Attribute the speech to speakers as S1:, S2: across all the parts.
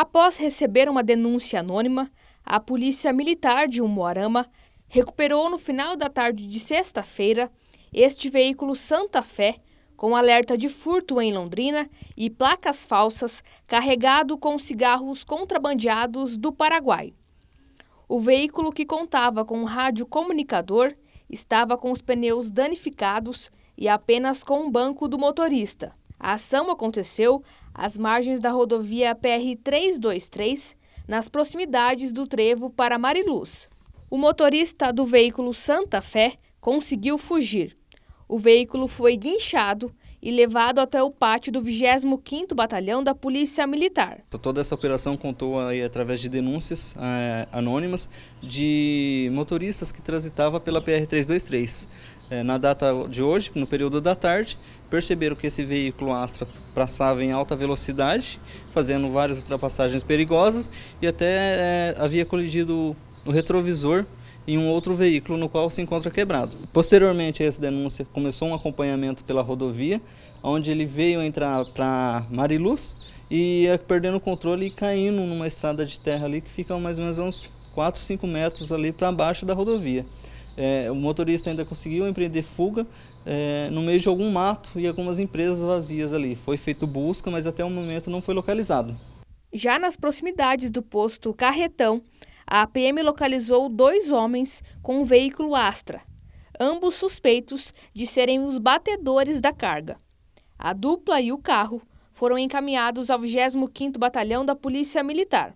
S1: Após receber uma denúncia anônima, a Polícia Militar de Umuarama recuperou no final da tarde de sexta-feira este veículo Santa Fé com alerta de furto em Londrina e placas falsas carregado com cigarros contrabandeados do Paraguai. O veículo que contava com um rádio comunicador estava com os pneus danificados e apenas com o um banco do motorista. A ação aconteceu às margens da rodovia PR-323, nas proximidades do trevo para Mariluz. O motorista do veículo Santa Fé conseguiu fugir. O veículo foi guinchado e levado até o pátio do 25º Batalhão da Polícia Militar.
S2: Então, toda essa operação contou aí, através de denúncias é, anônimas de motoristas que transitavam pela PR-323. É, eh, na data de hoje, no período da tarde, perceberam que esse veículo Astra passava em alta velocidade, fazendo várias ultrapassagens perigosas e até é, havia colidido o retrovisor e um outro veículo no qual se encontra quebrado. Posteriormente a essa denúncia, começou um acompanhamento pela rodovia, onde ele veio entrar para Mariluz e ia perdendo o controle e caindo numa estrada de terra ali que fica mais ou menos uns 4, 5 metros ali para baixo da rodovia. É, o motorista ainda conseguiu empreender fuga é, no meio de algum mato e algumas empresas vazias ali. Foi feito busca, mas até o momento não foi localizado.
S1: Já nas proximidades do posto Carretão, a PM localizou dois homens com um veículo Astra, ambos suspeitos de serem os batedores da carga. A dupla e o carro foram encaminhados ao 25º Batalhão da Polícia Militar.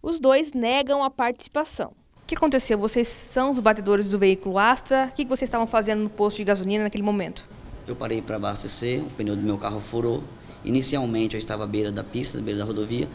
S1: Os dois negam a participação. O que aconteceu? Vocês são os batedores do veículo Astra? O que vocês estavam fazendo no posto de gasolina naquele momento?
S3: Eu parei para abastecer, o pneu do meu carro furou. Inicialmente eu estava à beira da pista, à beira da rodovia,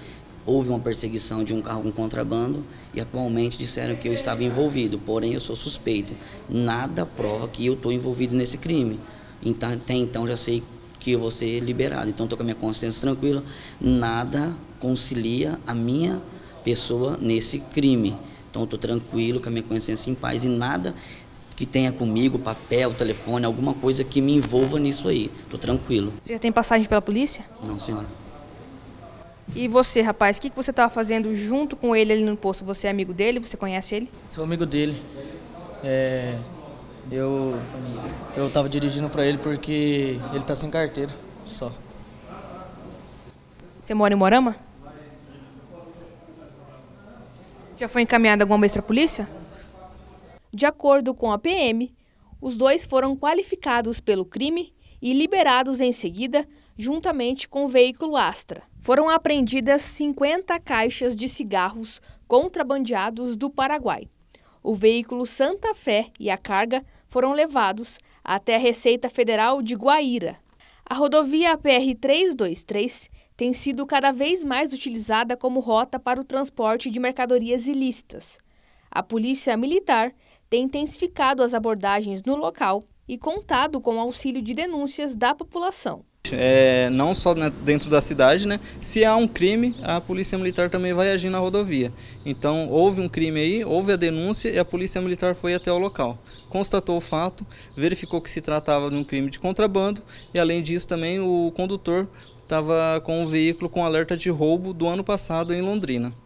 S3: houve uma perseguição de um carro com contrabando e atualmente disseram que eu estava envolvido, porém eu sou suspeito. Nada prova que eu estou envolvido nesse crime. Então, até então já sei que eu vou ser liberado. Então estou com a minha consciência tranquila. Nada concilia a minha pessoa nesse crime. Então estou tranquilo, com a minha consciência em paz e nada que tenha comigo, papel, telefone, alguma coisa que me envolva nisso aí. Estou tranquilo.
S1: Você já tem passagem pela polícia? Não, senhora. E você, rapaz, o que, que você estava fazendo junto com ele ali no posto? Você é amigo dele? Você conhece ele?
S2: Sou amigo dele. É, eu eu estava dirigindo para ele porque ele está sem carteira, só.
S1: Você mora em Morama? Já foi encaminhado alguma vez para a polícia? De acordo com a PM, os dois foram qualificados pelo crime e liberados em seguida juntamente com o veículo Astra. Foram apreendidas 50 caixas de cigarros contrabandeados do Paraguai. O veículo Santa Fé e a carga foram levados até a Receita Federal de Guaíra. A rodovia PR-323 tem sido cada vez mais utilizada como rota para o transporte de mercadorias ilícitas. A Polícia Militar tem intensificado as abordagens no local e contado com o auxílio de denúncias da população
S2: é, não só né, dentro da cidade, né? Se há um crime, a polícia militar também vai agir na rodovia. Então, houve um crime aí, houve a denúncia e a polícia militar foi até o local. Constatou o fato, verificou que se tratava de um crime de contrabando e, além disso, também o condutor estava com um veículo com alerta de roubo do ano passado em Londrina.